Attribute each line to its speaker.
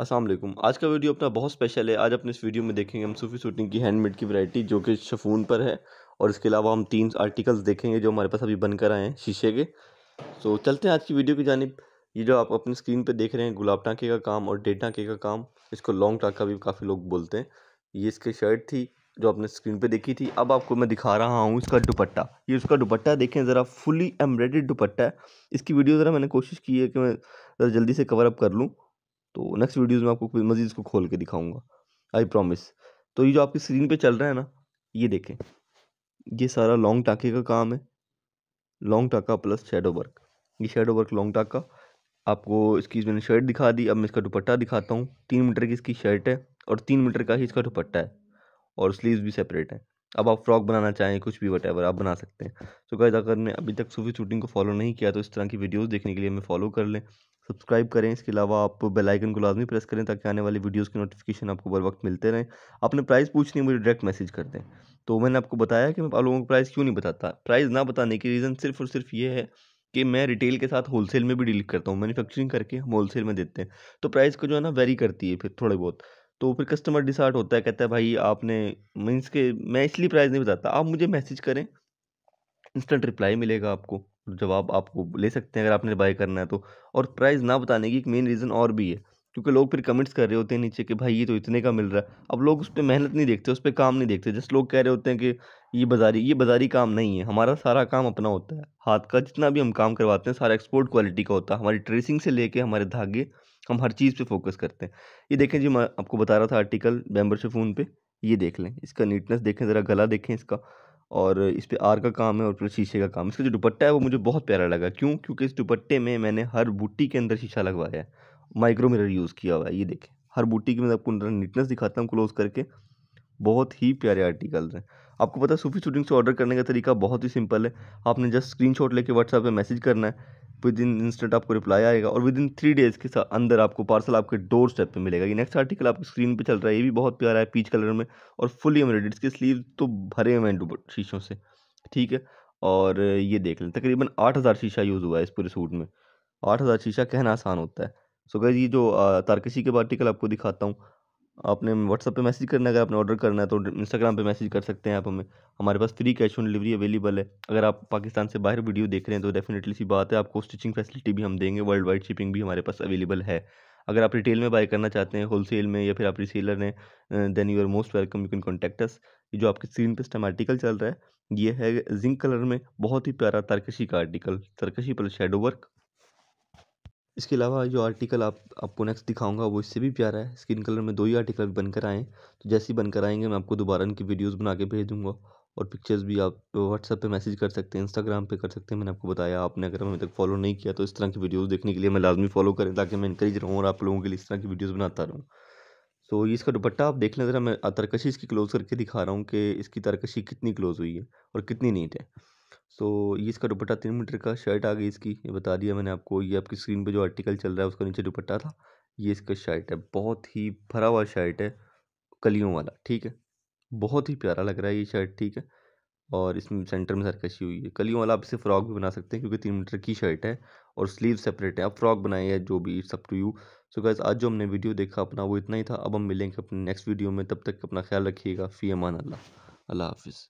Speaker 1: अस्सलाम वालेकुम आज का वीडियो अपना बहुत स्पेशल है आज अपने इस वीडियो में देखेंगे हम सूफ़ी सूटिंग की हैंडमेड की वैरायटी जो कि शफून पर है और इसके अलावा हम तीन आर्टिकल्स देखेंगे जो हमारे पास अभी बनकर आए हैं शीशे के तो चलते हैं आज की वीडियो की जानब ये जो आप अपनी स्क्रीन पर देख रहे हैं गुलाब टाँके का काम और डेढ़ टाँके का काम इसको लॉन्ग टाँका भी काफ़ी लोग बोलते हैं ये इसकी शर्ट थी जो आपने स्क्रीन पर देखी थी अब आपको मैं दिखा रहा हूँ इसका दुपट्टा ये उसका दुपट्टा देखें ज़रा फुली एम्ब्रॉडेड दुपट्टा है इसकी वीडियो ज़रा मैंने कोशिश की है कि मैं ज़रा जल्दी से कवर अप कर लूँ तो नेक्स्ट वीडियोज़ में आपको मज़ीद इसको खोल के दिखाऊँगा आई प्रोमिस तो ये जो आपकी स्क्रीन पर चल रहा है ना ये देखें ये सारा लॉन्ग टाके का काम है लॉन्ग टाका प्लस शेडो वर्क ये शेडो वर्क लॉन्ग टाका आपको इसकी मैंने शर्ट दिखा दी अब मैं इसका दुपट्टा दिखाता हूँ तीन मीटर की इसकी शर्ट है और तीन मीटर का ही इसका दुपट्टा है और स्लीव्स भी सेपरेट हैं अब आप फ्रॉक बनाना चाहें कुछ भी वट आप बना सकते हैं तो so अगर ने अभी तक सूफी शूटिंग को फॉलो नहीं किया तो इस तरह की वीडियोज़ देखने के लिए हमें फॉलो कर लें सब्सक्राइब करें इसके अलावा आप बेल आइकन को लाजमी प्रेस करें ताकि आने वाली वीडियोस की नोटिफिकेशन आपको बर वक्त मिलते रहें आपने प्राइस पूछनी है मुझे डायरेक्ट मैसेज कर दें तो मैंने आपको बताया कि मैं आप लोगों को प्राइस क्यों नहीं बताता प्राइस ना बताने की रीज़न सिर्फ और सिर्फ ये है कि मैं रिटेल के साथ होलसेल में भी डील करता हूँ मैनुफैक्चरिंग करके हम होलसेल में देते हैं तो प्राइस को जो है ना वेरी करती है फिर थोड़े बहुत तो फिर कस्टमर डिसाइड होता है कहता है भाई आपने मीन्स के मैं इसलिए प्राइस नहीं बताता आप मुझे मैसेज करें इंस्टेंट रिप्लाई मिलेगा आपको जवाब आपको ले सकते हैं अगर आपने बाय करना है तो और प्राइस ना बताने की एक मेन रीज़न और भी है क्योंकि लोग फिर कमेंट्स कर रहे होते हैं नीचे कि भाई ये तो इतने का मिल रहा है अब लोग उस पर मेहनत नहीं देखते उस पर काम नहीं देखते जस्ट लोग कह रहे होते हैं कि ये बाजारी ये बाजारी काम नहीं है हमारा सारा काम अपना होता है हाथ का जितना भी हम काम करवाते हैं सारा एक्सपोर्ट क्वालिटी का होता है हमारी ट्रेसिंग से लेके हमारे धागे हम हर चीज़ पर फोकस करते हैं ये देखें जी मैं आपको बता रहा था आर्टिकल मेम्बरशिप फ़ोन पर ये देख लें इसका नीटनेस देखें ज़रा गला देखें इसका और इस पर आर का काम है और फिर शीशे का काम इसका जो दुपट्टा है वो मुझे बहुत प्यारा लगा क्यों क्योंकि इस दुपट्टे में मैंने हर बूटी के अंदर शीशा लगवाया है माइक्रो मिरर यूज़ किया हुआ है ये देखें हर बूटी की मैं आपको अंदर नीटनेस दिखाता हूँ क्लोज़ करके बहुत ही प्यारे आर्टिकल्स हैं आपको पता है सूफी शूटिंग से ऑर्डर करने का तरीका बहुत ही सिंपल है आपने जस्ट शॉट लेके व्हाट्सएप पर मैसेज करना है विद इन इंस्टेंट आपको रिप्लाई आएगा और विद इन थ्री डेज़ के अंदर आपको पार्सल आपके डोर स्टेप पर मिलेगा ये नेक्स्ट आर्टिकल आपकी स्क्रीन पे चल रहा है ये भी बहुत प्यारा है पीच कलर में और फुली एम्ब्रॉयड इसके स्लीव तो भरे हुए हैं शीशों से ठीक है और ये देख लें तकरीबन आठ हज़ार शीशा यूज़ हुआ है इस पूरे सूट में आठ हज़ार शीशा कहना आसान होता है सो so ये जो तारकशी के आर्टिकल आपको दिखाता हूँ आपने व्हाट्सअप पे मैसेज करना है अगर आपने ऑर्डर करना है तो इंस्टाग्राम पे मैसेज कर सकते हैं आप हमें हमारे पास free cash on delivery available है अगर आप पाकिस्तान से बाहर वीडियो देख रहे हैं तो डेफिनेटली सी बात है आपको स्टिचिंग फैसिलिटी भी हम देंगे वर्ल्ड वाइड शिपिंग भी हमारे पास अवेलेबल है अगर आप रिटेल में बाय करना चाहते हैं होलसेल में या फिर आप रिसेलर हैं then you are most welcome you can contact us जो आपकी स्क्रीन पे स्टम आर्टिकल चल रहा है ये है जिंक कलर में बहुत ही प्यारा तरकशी का आर्टिकल तरकशी प्लस शेडो वर्क इसके अलावा जो आर्टिकल आप आपको नेक्स्ट दिखाऊंगा वो इससे भी प्यारा है स्किन कलर में दो ही आर्टिकल बनकर आएँ तो जैसे ही बनकर आएंगे मैं आपको दोबारा इनकी वीडियोज़ बना के भेज दूँगा और पिक्चर्स भी आप व्हाट्सएप पे मैसेज कर सकते हैं इंस्टाग्राम पे कर सकते हैं मैंने आपको बताया आपने अगर हमें तक फॉलो नहीं किया तो इस तरह की वीडियोस देखने के लिए मैं लाजमी फॉलो करें ताकि मैं इंकरेज रहूँ और आप लोगों के लिए इस तरह की वीडियोज़ बनाता रहूँ तो ये इसका दुपट्टा आप देख लें ज़रा मैं तरकशी इसकी क्लोज़ करके दिखा रहा हूँ कि इसकी तरकशी कितनी क्लोज़ हुई है और कितनी नीट है तो ये इसका दुपट्टा तीन मीटर का शर्ट आ गई इसकी ये बता दिया मैंने आपको ये आपकी स्क्रीन पे जो आर्टिकल चल रहा है उसका नीचे दुपट्टा था ये इसका शर्ट है बहुत ही भरा हुआ शर्ट है कलियों वाला ठीक है बहुत ही प्यारा लग रहा है ये शर्ट ठीक है और इसमें सेंटर में सरकशी हुई है कलियों वाला आप इसे फ्रॉक भी बना सकते हैं क्योंकि तीन मीटर की शर्ट है और स्लीव सेपरेट है आप फ्रॉक बनाए या जो भी it's up to you so guys आज जो हमने वीडियो देखा अपना वो इतना ही था अब हम मिलेंगे अपने नेक्स्ट वीडियो में तब तक अपना ख्याल रखिएगा फ़ी अमान अल्लाह अल्लाह हाफिज़